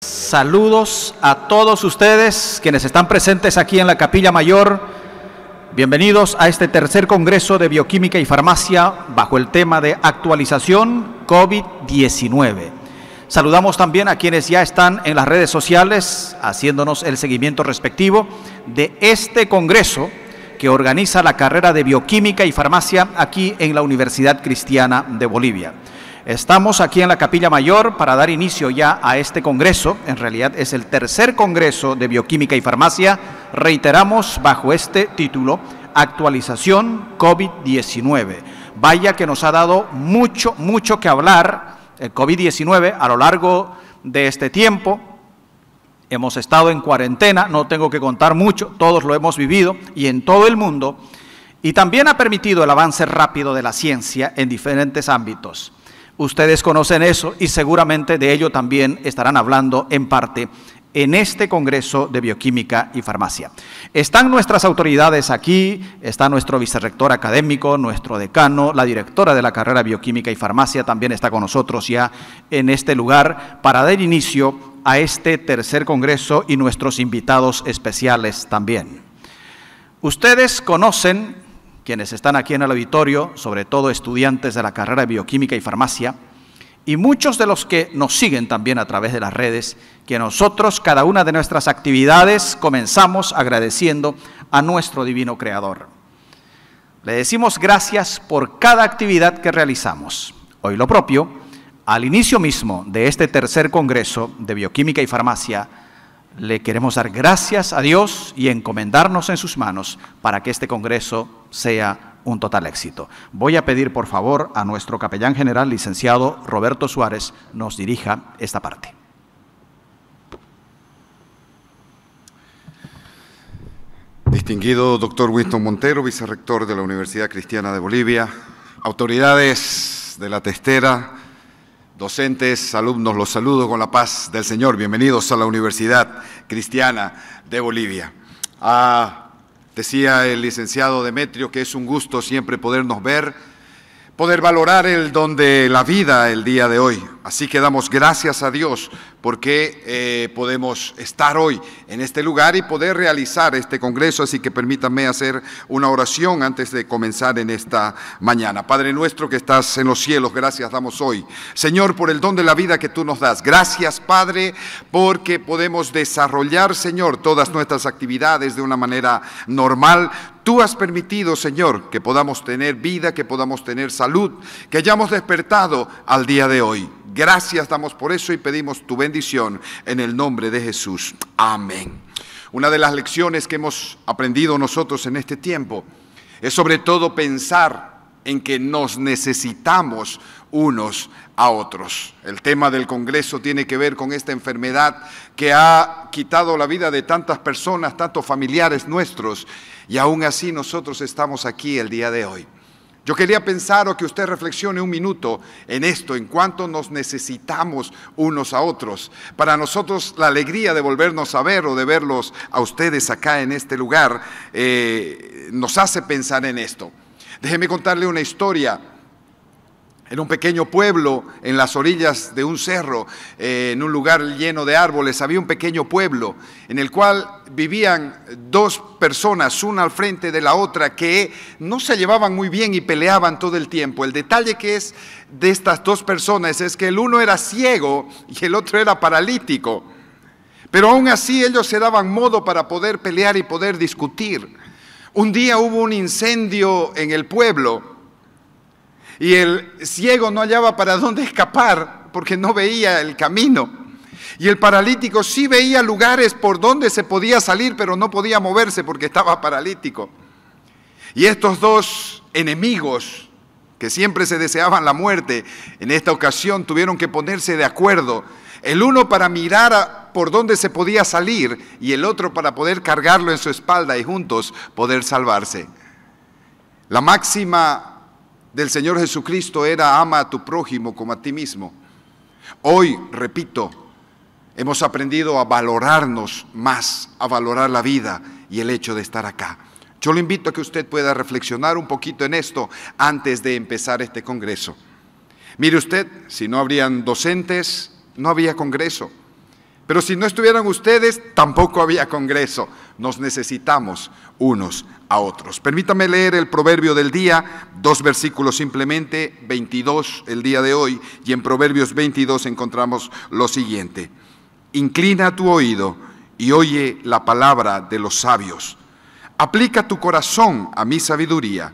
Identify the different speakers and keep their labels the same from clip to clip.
Speaker 1: Saludos a todos ustedes quienes están presentes aquí en la Capilla Mayor. Bienvenidos a este tercer Congreso de Bioquímica y Farmacia bajo el tema de actualización COVID-19. Saludamos también a quienes ya están en las redes sociales haciéndonos el seguimiento respectivo de este Congreso que organiza la carrera de bioquímica y farmacia aquí en la Universidad Cristiana de Bolivia. Estamos aquí en la Capilla Mayor para dar inicio ya a este congreso. En realidad es el tercer congreso de bioquímica y farmacia. Reiteramos bajo este título, actualización COVID-19. Vaya que nos ha dado mucho, mucho que hablar el COVID-19 a lo largo de este tiempo Hemos estado en cuarentena, no tengo que contar mucho, todos lo hemos vivido y en todo el mundo, y también ha permitido el avance rápido de la ciencia en diferentes ámbitos. Ustedes conocen eso y seguramente de ello también estarán hablando en parte en este Congreso de Bioquímica y Farmacia. Están nuestras autoridades aquí, está nuestro vicerrector académico, nuestro decano, la directora de la carrera Bioquímica y Farmacia también está con nosotros ya en este lugar para dar inicio a este tercer Congreso y nuestros invitados especiales también. Ustedes conocen, quienes están aquí en el auditorio, sobre todo estudiantes de la carrera de bioquímica y farmacia, y muchos de los que nos siguen también a través de las redes, que nosotros cada una de nuestras actividades comenzamos agradeciendo a nuestro divino Creador. Le decimos gracias por cada actividad que realizamos. Hoy lo propio al inicio mismo de este tercer Congreso de Bioquímica y Farmacia, le queremos dar gracias a Dios y encomendarnos en sus manos para que este Congreso sea un total éxito. Voy a pedir, por favor, a nuestro capellán general, licenciado Roberto Suárez, nos dirija esta parte.
Speaker 2: Distinguido doctor Winston Montero, vicerrector de la Universidad Cristiana de Bolivia, autoridades de la testera, Docentes, alumnos, los saludo con la paz del Señor. Bienvenidos a la Universidad Cristiana de Bolivia. Ah, decía el licenciado Demetrio que es un gusto siempre podernos ver poder valorar el don de la vida el día de hoy. Así que damos gracias a Dios porque eh, podemos estar hoy en este lugar y poder realizar este Congreso. Así que permítanme hacer una oración antes de comenzar en esta mañana. Padre nuestro que estás en los cielos, gracias damos hoy. Señor, por el don de la vida que tú nos das. Gracias, Padre, porque podemos desarrollar, Señor, todas nuestras actividades de una manera normal. Tú has permitido, Señor, que podamos tener vida, que podamos tener salud, que hayamos despertado al día de hoy. Gracias damos por eso y pedimos tu bendición en el nombre de Jesús. Amén. Una de las lecciones que hemos aprendido nosotros en este tiempo es sobre todo pensar en que nos necesitamos unos a otros. El tema del Congreso tiene que ver con esta enfermedad que ha quitado la vida de tantas personas, tantos familiares nuestros, y aún así nosotros estamos aquí el día de hoy. Yo quería pensar o que usted reflexione un minuto en esto, en cuánto nos necesitamos unos a otros. Para nosotros la alegría de volvernos a ver o de verlos a ustedes acá en este lugar eh, nos hace pensar en esto. Déjeme contarle una historia en un pequeño pueblo en las orillas de un cerro, eh, en un lugar lleno de árboles. Había un pequeño pueblo en el cual vivían dos personas, una al frente de la otra, que no se llevaban muy bien y peleaban todo el tiempo. El detalle que es de estas dos personas es que el uno era ciego y el otro era paralítico. Pero aún así ellos se daban modo para poder pelear y poder discutir. Un día hubo un incendio en el pueblo y el ciego no hallaba para dónde escapar porque no veía el camino. Y el paralítico sí veía lugares por donde se podía salir, pero no podía moverse porque estaba paralítico. Y estos dos enemigos que siempre se deseaban la muerte, en esta ocasión tuvieron que ponerse de acuerdo. El uno para mirar por dónde se podía salir y el otro para poder cargarlo en su espalda y juntos poder salvarse. La máxima del Señor Jesucristo era ama a tu prójimo como a ti mismo. Hoy, repito, hemos aprendido a valorarnos más, a valorar la vida y el hecho de estar acá. Yo lo invito a que usted pueda reflexionar un poquito en esto antes de empezar este Congreso. Mire usted, si no habrían docentes, no había Congreso. Pero si no estuvieran ustedes, tampoco había Congreso. Nos necesitamos unos a otros. Permítame leer el proverbio del día, dos versículos simplemente, 22 el día de hoy, y en Proverbios 22 encontramos lo siguiente. Inclina tu oído y oye la palabra de los sabios. Aplica tu corazón a mi sabiduría,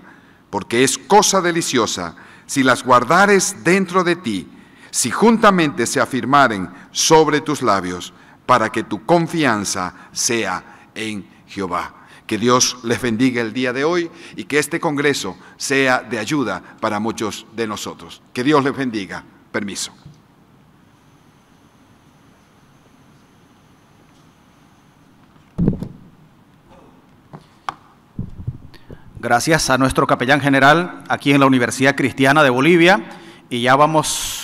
Speaker 2: porque es cosa deliciosa si las guardares dentro de ti si juntamente se afirmaren sobre tus labios, para que tu confianza sea en Jehová. Que Dios les bendiga el día de hoy y que este Congreso sea de ayuda para muchos de nosotros. Que Dios les bendiga. Permiso.
Speaker 1: Gracias a nuestro capellán general aquí en la Universidad Cristiana de Bolivia y ya vamos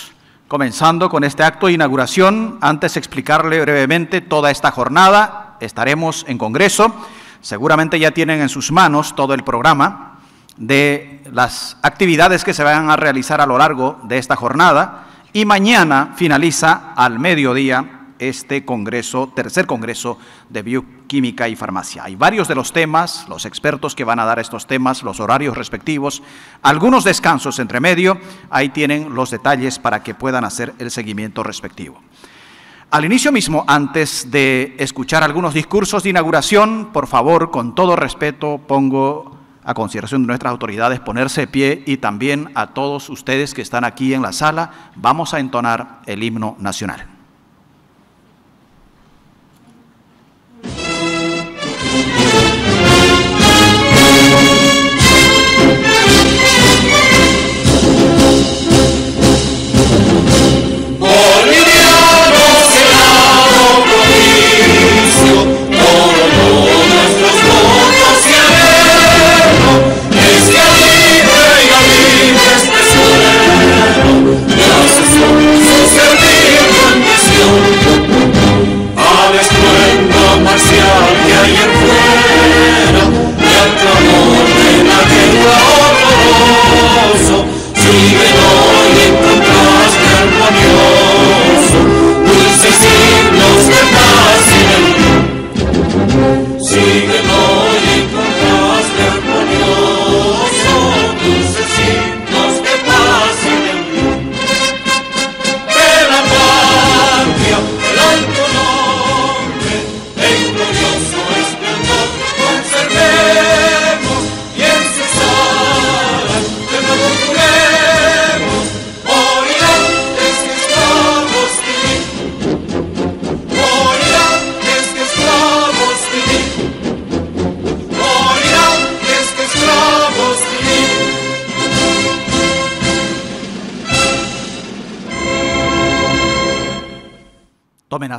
Speaker 1: Comenzando con este acto de inauguración, antes de explicarle brevemente toda esta jornada, estaremos en Congreso. Seguramente ya tienen en sus manos todo el programa de las actividades que se van a realizar a lo largo de esta jornada y mañana finaliza al mediodía este Congreso, tercer Congreso de Buick química y farmacia. Hay varios de los temas, los expertos que van a dar estos temas, los horarios respectivos, algunos descansos entre medio, ahí tienen los detalles para que puedan hacer el seguimiento respectivo. Al inicio mismo, antes de escuchar algunos discursos de inauguración, por favor, con todo respeto, pongo a consideración de nuestras autoridades ponerse de pie y también a todos ustedes que están aquí en la sala, vamos a entonar el himno nacional.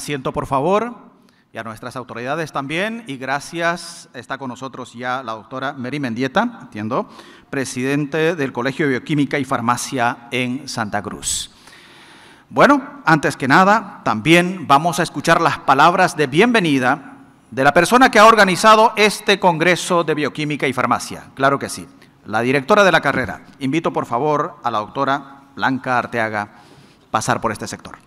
Speaker 1: Siento por favor, y a nuestras autoridades también. Y gracias, está con nosotros ya la doctora Mary Mendieta, entiendo, presidente del Colegio de Bioquímica y Farmacia en Santa Cruz. Bueno, antes que nada, también vamos a escuchar las palabras de bienvenida de la persona que ha organizado este Congreso de Bioquímica y Farmacia. Claro que sí, la directora de la carrera. Invito, por favor, a la doctora Blanca Arteaga a pasar por este sector.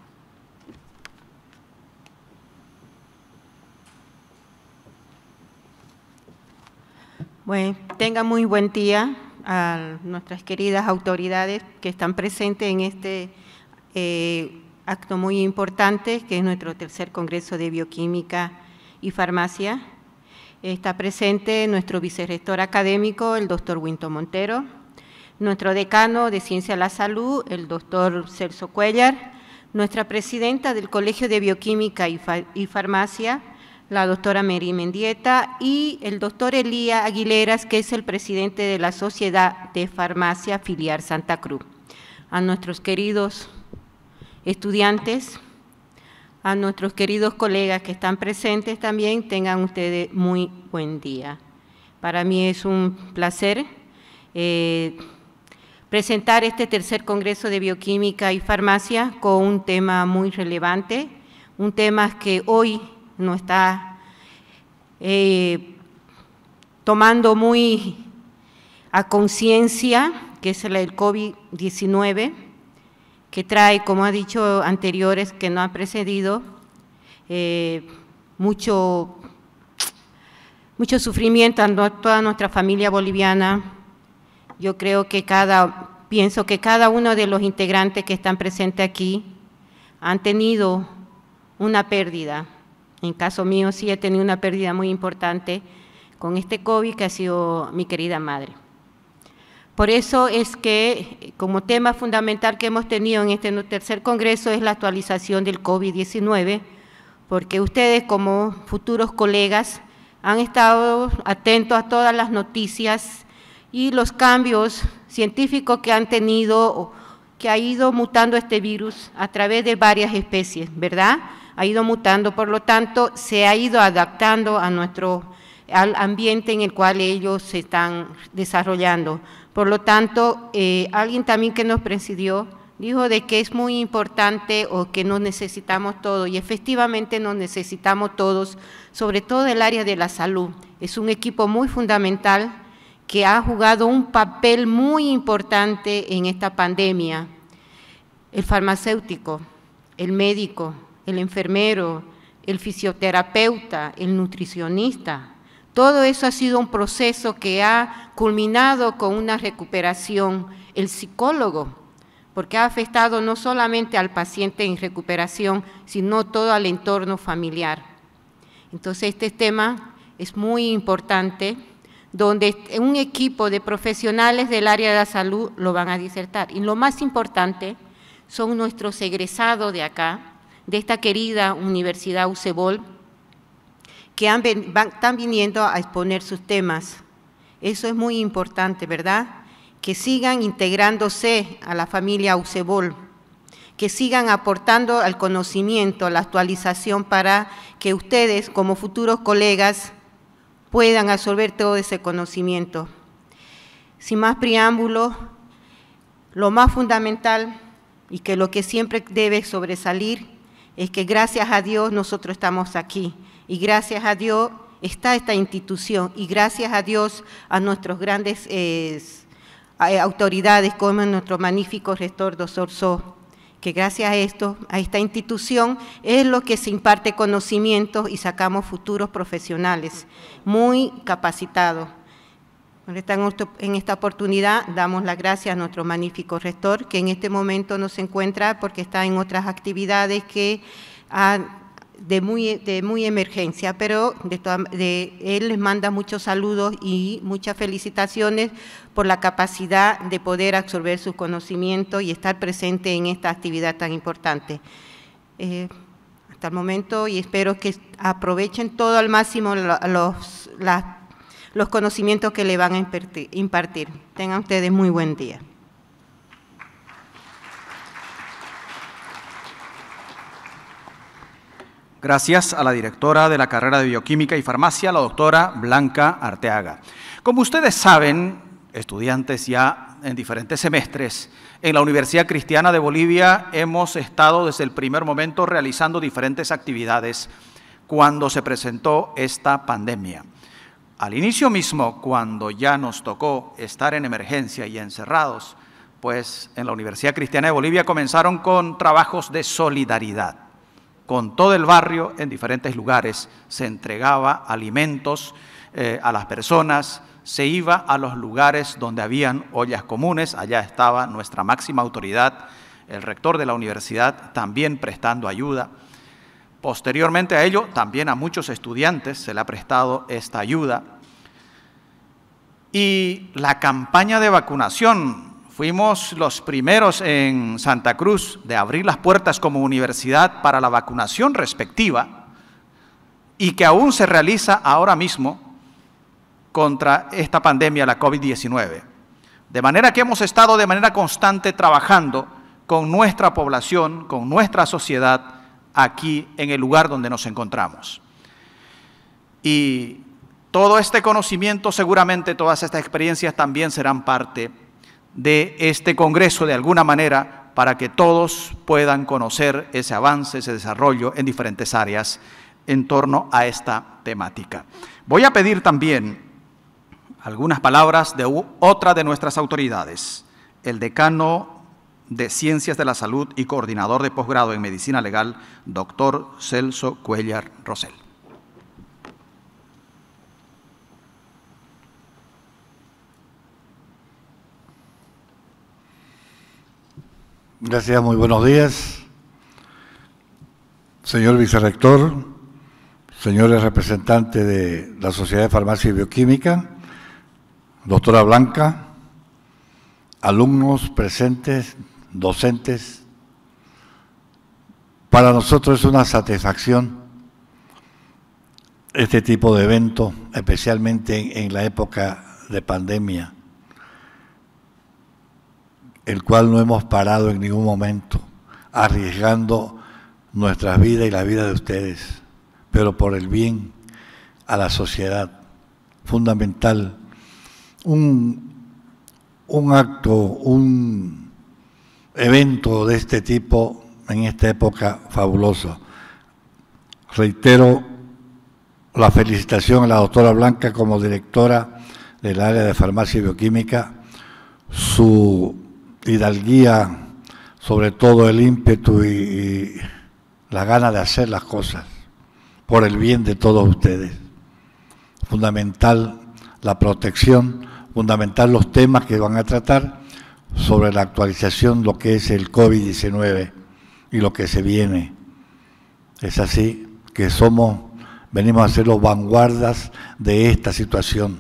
Speaker 3: Bueno, tenga muy buen día a nuestras queridas autoridades que están presentes en este eh, acto muy importante, que es nuestro tercer Congreso de Bioquímica y Farmacia. Está presente nuestro vicerrector académico, el doctor Winto Montero, nuestro decano de Ciencia de la Salud, el doctor Celso Cuellar, nuestra presidenta del Colegio de Bioquímica y, Farmacia, la doctora Mary Mendieta y el doctor Elía Aguileras, que es el presidente de la Sociedad de Farmacia Filial Santa Cruz. A nuestros queridos estudiantes, a nuestros queridos colegas que están presentes también, tengan ustedes muy buen día. Para mí es un placer eh, presentar este tercer Congreso de Bioquímica y Farmacia con un tema muy relevante, un tema que hoy no está eh, tomando muy a conciencia, que es el COVID-19, que trae, como ha dicho anteriores, que no ha precedido eh, mucho, sufrimiento a toda nuestra familia boliviana. Yo creo que cada, pienso que cada uno de los integrantes que están presentes aquí han tenido una pérdida. En caso mío sí he tenido una pérdida muy importante con este COVID que ha sido mi querida madre. Por eso es que como tema fundamental que hemos tenido en este tercer Congreso es la actualización del COVID-19, porque ustedes como futuros colegas han estado atentos a todas las noticias y los cambios científicos que han tenido, que ha ido mutando este virus a través de varias especies, ¿verdad? ha ido mutando, por lo tanto se ha ido adaptando a nuestro al ambiente en el cual ellos se están desarrollando. Por lo tanto, eh, alguien también que nos presidió dijo de que es muy importante o que nos necesitamos todos y efectivamente nos necesitamos todos, sobre todo el área de la salud. Es un equipo muy fundamental que ha jugado un papel muy importante en esta pandemia. El farmacéutico, el médico, el enfermero, el fisioterapeuta, el nutricionista. Todo eso ha sido un proceso que ha culminado con una recuperación. El psicólogo, porque ha afectado no solamente al paciente en recuperación, sino todo al entorno familiar. Entonces este tema es muy importante, donde un equipo de profesionales del área de la salud lo van a disertar. Y lo más importante son nuestros egresados de acá, de esta querida Universidad UCEBOL, que están viniendo a exponer sus temas. Eso es muy importante, ¿verdad? Que sigan integrándose a la familia UCEBOL, que sigan aportando al conocimiento, la actualización para que ustedes, como futuros colegas, puedan absorber todo ese conocimiento. Sin más preámbulo, lo más fundamental y que lo que siempre debe sobresalir es que gracias a Dios nosotros estamos aquí y gracias a Dios está esta institución y gracias a Dios a nuestros grandes eh, eh, autoridades como nuestro magnífico rector doctor So, que gracias a esto, a esta institución, es lo que se imparte conocimientos y sacamos futuros profesionales muy capacitados. En esta oportunidad damos las gracias a nuestro magnífico rector, que en este momento no se encuentra porque está en otras actividades que ah, de, muy, de muy emergencia, pero de, él les manda muchos saludos y muchas felicitaciones por la capacidad de poder absorber sus conocimiento y estar presente en esta actividad tan importante. Eh, hasta el momento y espero que aprovechen todo al máximo los, las los conocimientos que le van a impartir. Tengan ustedes muy buen día.
Speaker 1: Gracias a la directora de la carrera de Bioquímica y Farmacia, la doctora Blanca Arteaga. Como ustedes saben, estudiantes ya en diferentes semestres, en la Universidad Cristiana de Bolivia hemos estado desde el primer momento realizando diferentes actividades cuando se presentó esta pandemia. Al inicio mismo, cuando ya nos tocó estar en emergencia y encerrados, pues en la Universidad Cristiana de Bolivia comenzaron con trabajos de solidaridad. Con todo el barrio, en diferentes lugares, se entregaba alimentos eh, a las personas, se iba a los lugares donde habían ollas comunes, allá estaba nuestra máxima autoridad, el rector de la universidad, también prestando ayuda. Posteriormente a ello, también a muchos estudiantes se le ha prestado esta ayuda. Y la campaña de vacunación, fuimos los primeros en Santa Cruz de abrir las puertas como universidad para la vacunación respectiva y que aún se realiza ahora mismo contra esta pandemia, la COVID-19. De manera que hemos estado de manera constante trabajando con nuestra población, con nuestra sociedad, aquí en el lugar donde nos encontramos. Y todo este conocimiento, seguramente todas estas experiencias también serán parte de este Congreso de alguna manera para que todos puedan conocer ese avance, ese desarrollo en diferentes áreas en torno a esta temática. Voy a pedir también algunas palabras de otra de nuestras autoridades, el decano de Ciencias de la Salud y coordinador de posgrado en Medicina Legal, doctor Celso Cuellar Rosell.
Speaker 4: Gracias, muy buenos días. Señor vicerrector, señores representantes de la Sociedad de Farmacia y Bioquímica, doctora Blanca, alumnos presentes docentes. Para nosotros es una satisfacción este tipo de evento, especialmente en, la época de pandemia, el cual no hemos parado en ningún momento, arriesgando nuestras vidas y la vida de ustedes, pero por el bien a la sociedad. Fundamental. Un, un acto, un, evento de este tipo en esta época fabuloso. Reitero la felicitación a la doctora Blanca como directora del área de farmacia y bioquímica, su hidalguía, sobre todo el ímpetu y la gana de hacer las cosas por el bien de todos ustedes. Fundamental la protección, fundamental los temas que van a tratar sobre la actualización lo que es el COVID-19 y lo que se viene. Es así que somos, venimos a ser los vanguardas de esta situación,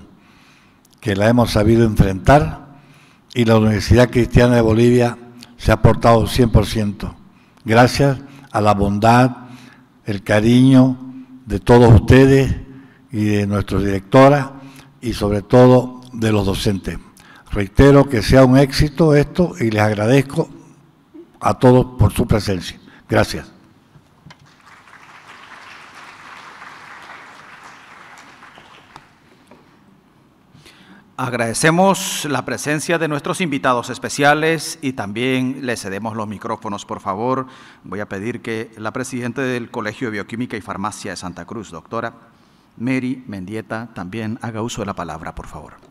Speaker 4: que la hemos sabido enfrentar y la Universidad Cristiana de Bolivia se ha portado 100%, gracias a la bondad, el cariño de todos ustedes y de nuestra directora y sobre todo de los docentes. Reitero que sea un éxito esto y les agradezco a todos por su presencia. Gracias.
Speaker 1: Agradecemos la presencia de nuestros invitados especiales y también les cedemos los micrófonos, por favor. Voy a pedir que la presidenta del Colegio de Bioquímica y Farmacia de Santa Cruz, doctora Mary Mendieta, también haga uso de la palabra, por favor.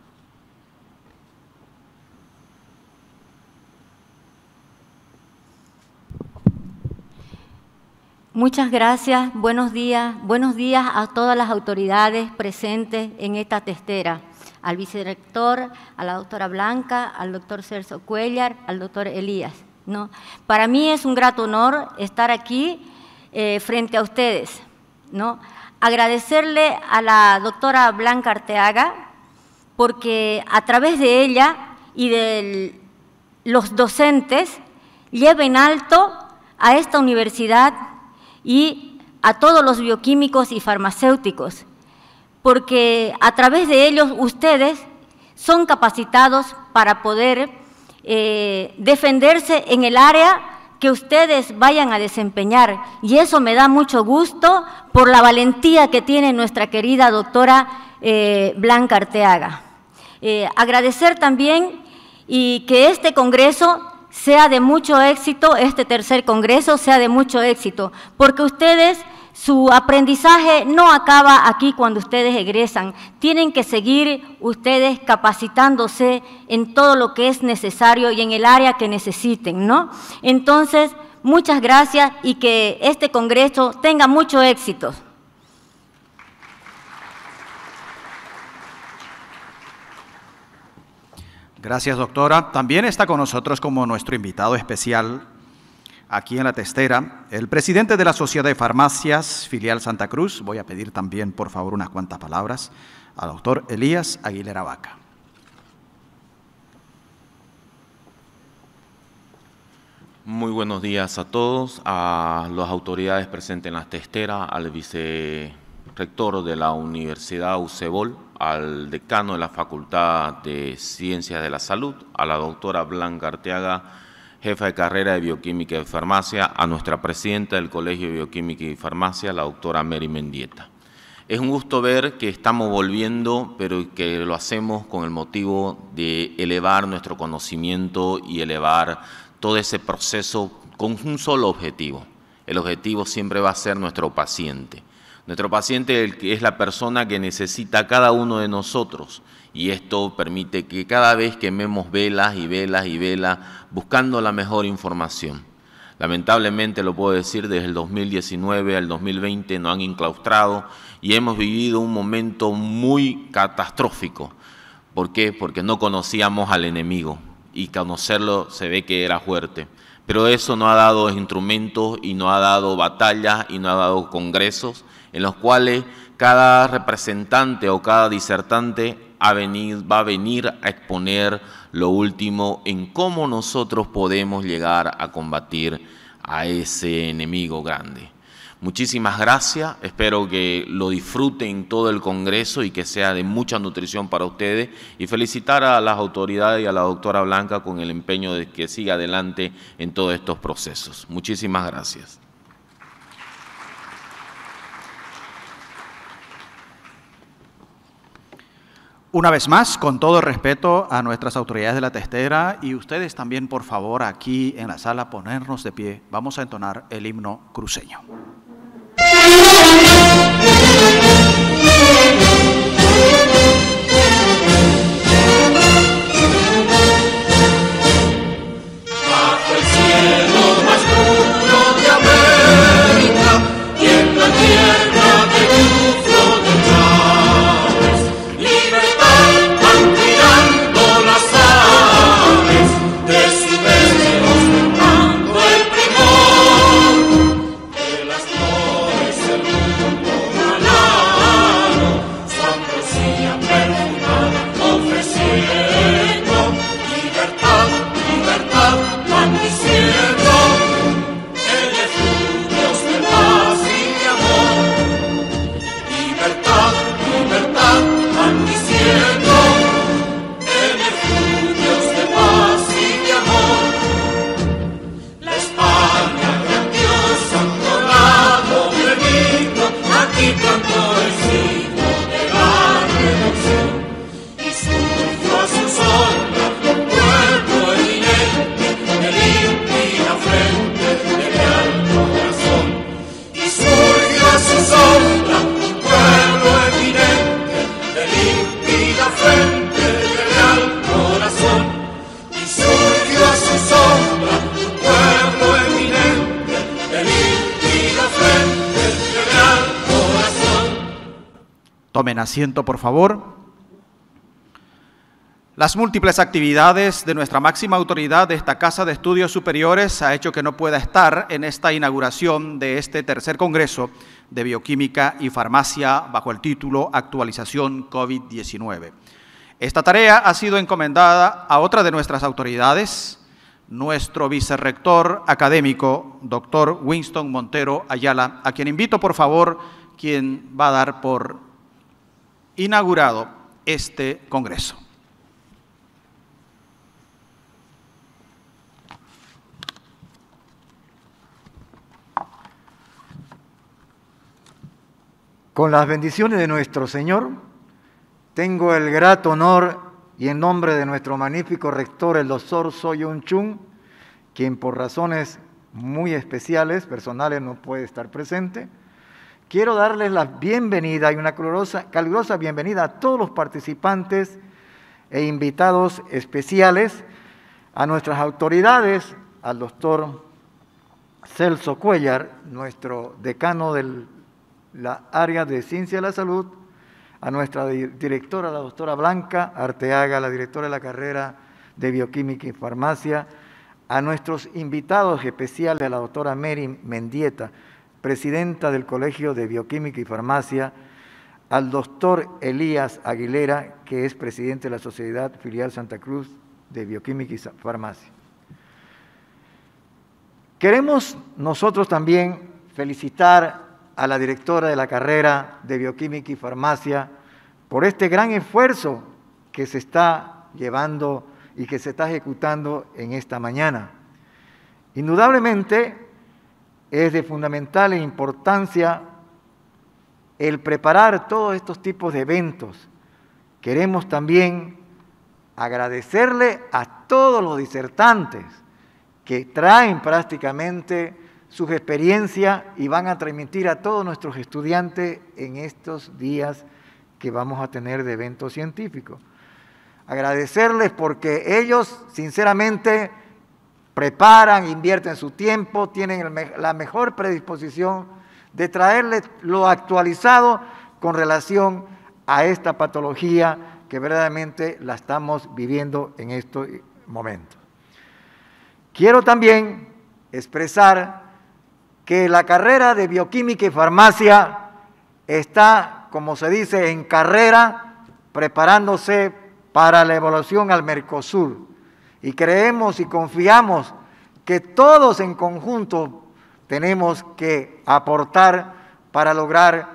Speaker 5: Muchas gracias, buenos días, buenos días a todas las autoridades presentes en esta testera, al vicedirector, a la doctora Blanca, al doctor Celso Cuellar, al doctor Elías. ¿no? Para mí es un grato honor estar aquí eh, frente a ustedes. ¿no? Agradecerle a la doctora Blanca Arteaga, porque a través de ella y de los docentes lleva en alto a esta universidad y a todos los bioquímicos y farmacéuticos, porque a través de ellos ustedes son capacitados para poder eh, defenderse en el área que ustedes vayan a desempeñar. Y eso me da mucho gusto por la valentía que tiene nuestra querida doctora eh, Blanca Arteaga. Eh, agradecer también y que este Congreso sea de mucho éxito, este tercer Congreso sea de mucho éxito, porque ustedes, su aprendizaje no acaba aquí cuando ustedes egresan, tienen que seguir ustedes capacitándose en todo lo que es necesario y en el área que necesiten, ¿no? Entonces, muchas gracias y que este Congreso tenga mucho éxito.
Speaker 1: Gracias, doctora. También está con nosotros como nuestro invitado especial aquí en la testera el presidente de la Sociedad de Farmacias Filial Santa Cruz. Voy a pedir también, por favor, unas cuantas palabras al doctor Elías Aguilera Vaca.
Speaker 6: Muy buenos días a todos, a las autoridades presentes en la testera, al vice rector de la Universidad UCEBOL, al decano de la Facultad de Ciencias de la Salud, a la doctora Blanca Arteaga, jefa de carrera de Bioquímica y Farmacia, a nuestra presidenta del Colegio de Bioquímica y Farmacia, la doctora Mary Mendieta. Es un gusto ver que estamos volviendo, pero que lo hacemos con el motivo de elevar nuestro conocimiento y elevar todo ese proceso con un solo objetivo. El objetivo siempre va a ser nuestro paciente. Nuestro paciente es la persona que necesita cada uno de nosotros y esto permite que cada vez quememos velas y velas y velas buscando la mejor información. Lamentablemente lo puedo decir, desde el 2019 al 2020 nos han enclaustrado y hemos vivido un momento muy catastrófico. ¿Por qué? Porque no conocíamos al enemigo y conocerlo se ve que era fuerte. Pero eso no ha dado instrumentos y no ha dado batallas y no ha dado congresos en los cuales cada representante o cada disertante va a venir a exponer lo último en cómo nosotros podemos llegar a combatir a ese enemigo grande. Muchísimas gracias, espero que lo disfruten todo el Congreso y que sea de mucha nutrición para ustedes y felicitar a las autoridades y a la doctora Blanca con el empeño de que siga adelante en todos estos procesos. Muchísimas gracias. Una vez más,
Speaker 1: con todo respeto a nuestras autoridades de la testera y ustedes también, por favor, aquí en la sala, ponernos de pie. Vamos a entonar el himno cruceño. asiento, por favor. Las múltiples actividades de nuestra máxima autoridad de esta Casa de Estudios Superiores ha hecho que no pueda estar en esta inauguración de este tercer Congreso de Bioquímica y Farmacia bajo el título Actualización COVID-19. Esta tarea ha sido encomendada a otra de nuestras autoridades, nuestro vicerrector académico, doctor Winston Montero Ayala, a quien invito por favor, quien va a dar por inaugurado este Congreso.
Speaker 7: Con las bendiciones de nuestro Señor, tengo el grato honor y en nombre de nuestro magnífico rector, el doctor Soyun Chung, quien por razones muy especiales, personales, no puede estar presente, Quiero darles la bienvenida y una calurosa, bienvenida a todos los participantes e invitados especiales, a nuestras autoridades, al doctor Celso Cuellar, nuestro decano de la área de ciencia de la salud, a nuestra directora, la doctora Blanca Arteaga, la directora de la carrera de bioquímica y farmacia, a nuestros invitados especiales, a la doctora Mary Mendieta, presidenta del Colegio de Bioquímica y Farmacia, al doctor Elías Aguilera, que es presidente de la Sociedad Filial Santa Cruz de Bioquímica y Farmacia. Queremos nosotros también felicitar a la directora de la carrera de Bioquímica y Farmacia por este gran esfuerzo que se está llevando y que se está ejecutando en esta mañana. Indudablemente, es de fundamental importancia el preparar todos estos tipos de eventos. Queremos también agradecerle a todos los disertantes que traen prácticamente sus experiencias y van a transmitir a todos nuestros estudiantes en estos días que vamos a tener de eventos científicos. Agradecerles porque ellos, sinceramente, preparan, invierten su tiempo, tienen la mejor predisposición de traerles lo actualizado con relación a esta patología que verdaderamente la estamos viviendo en estos momentos. Quiero también expresar que la carrera de bioquímica y farmacia está, como se dice, en carrera, preparándose para la evolución al Mercosur. Y creemos y confiamos que todos en conjunto tenemos que aportar para lograr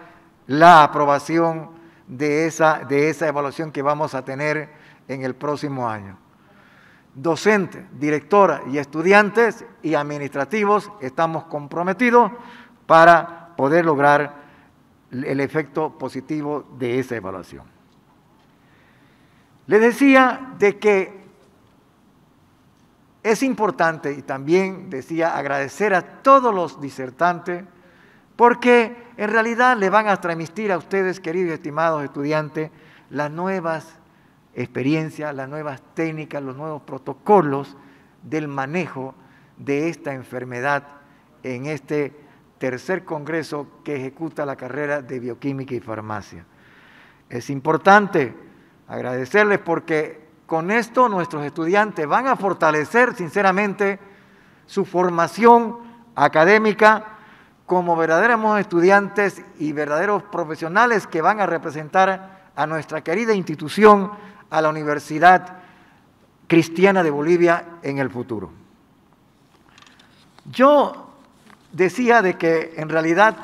Speaker 7: la aprobación de esa, de esa evaluación que vamos a tener en el próximo año. Docentes, directora y estudiantes y administrativos estamos comprometidos para poder lograr el efecto positivo de esa evaluación. Les decía de que es importante, y también decía, agradecer a todos los disertantes, porque en realidad le van a transmitir a ustedes, queridos y estimados estudiantes, las nuevas experiencias, las nuevas técnicas, los nuevos protocolos del manejo de esta enfermedad en este tercer congreso que ejecuta la carrera de bioquímica y farmacia. Es importante agradecerles porque con esto nuestros estudiantes van a fortalecer sinceramente su formación académica como verdaderos estudiantes y verdaderos profesionales que van a representar a nuestra querida institución, a la Universidad Cristiana de Bolivia en el futuro. Yo decía de que en realidad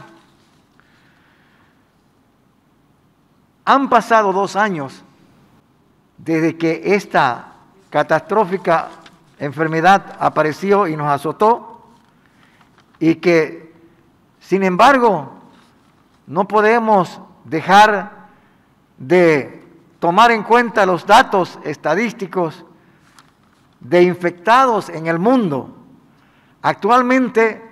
Speaker 7: han pasado dos años desde que esta catastrófica enfermedad apareció y nos azotó y que, sin embargo, no podemos dejar de tomar en cuenta los datos estadísticos de infectados en el mundo. Actualmente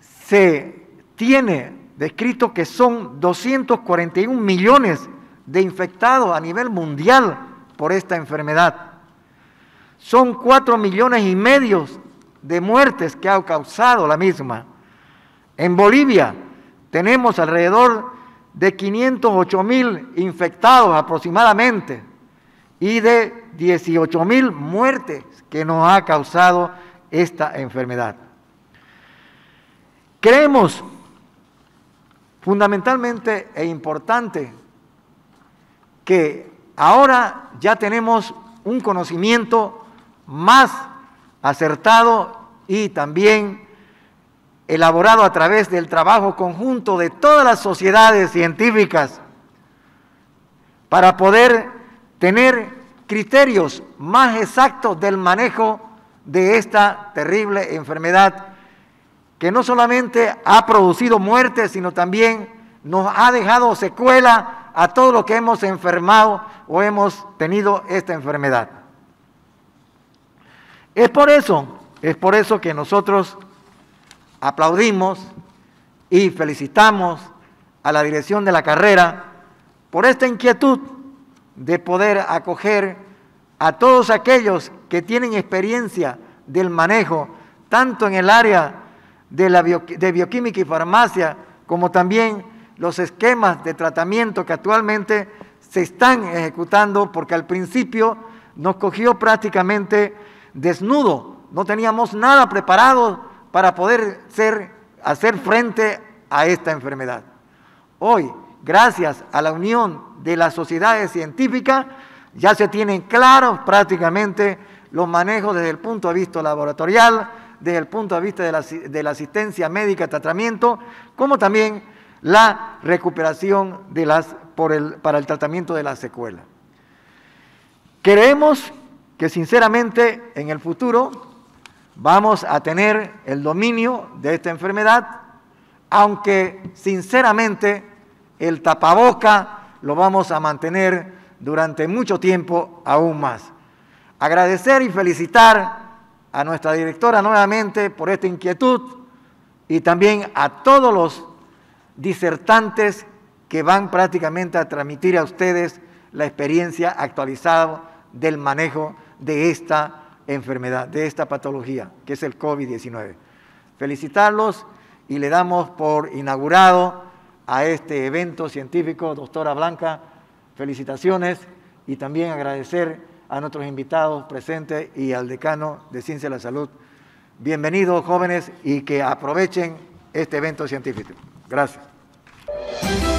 Speaker 7: se tiene descrito que son 241 millones de infectados a nivel mundial por esta enfermedad. Son cuatro millones y medio de muertes que ha causado la misma. En Bolivia tenemos alrededor de 508 mil infectados aproximadamente y de 18 mil muertes que nos ha causado esta enfermedad. Creemos fundamentalmente e importante que ahora ya tenemos un conocimiento más acertado y también elaborado a través del trabajo conjunto de todas las sociedades científicas para poder tener criterios más exactos del manejo de esta terrible enfermedad que no solamente ha producido muerte, sino también nos ha dejado secuela a todo lo que hemos enfermado o hemos tenido esta enfermedad. Es por eso, es por eso que nosotros aplaudimos y felicitamos a la dirección de la carrera por esta inquietud de poder acoger a todos aquellos que tienen experiencia del manejo, tanto en el área de, la de bioquímica y farmacia, como también los esquemas de tratamiento que actualmente se están ejecutando, porque al principio nos cogió prácticamente desnudo, no teníamos nada preparado para poder hacer frente a esta enfermedad. Hoy, gracias a la unión de las sociedades científicas, ya se tienen claros prácticamente los manejos desde el punto de vista laboratorial, desde el punto de vista de la, de la asistencia médica, tratamiento, como también la recuperación de las, por el, para el tratamiento de la secuela Creemos que sinceramente en el futuro vamos a tener el dominio de esta enfermedad, aunque sinceramente el tapaboca lo vamos a mantener durante mucho tiempo aún más. Agradecer y felicitar a nuestra directora nuevamente por esta inquietud y también a todos los disertantes que van prácticamente a transmitir a ustedes la experiencia actualizada del manejo de esta enfermedad, de esta patología, que es el COVID-19. Felicitarlos y le damos por inaugurado a este evento científico. Doctora Blanca, felicitaciones y también agradecer a nuestros invitados presentes y al decano de Ciencia de la Salud. Bienvenidos jóvenes y que aprovechen este evento científico. Gracias. Thank you.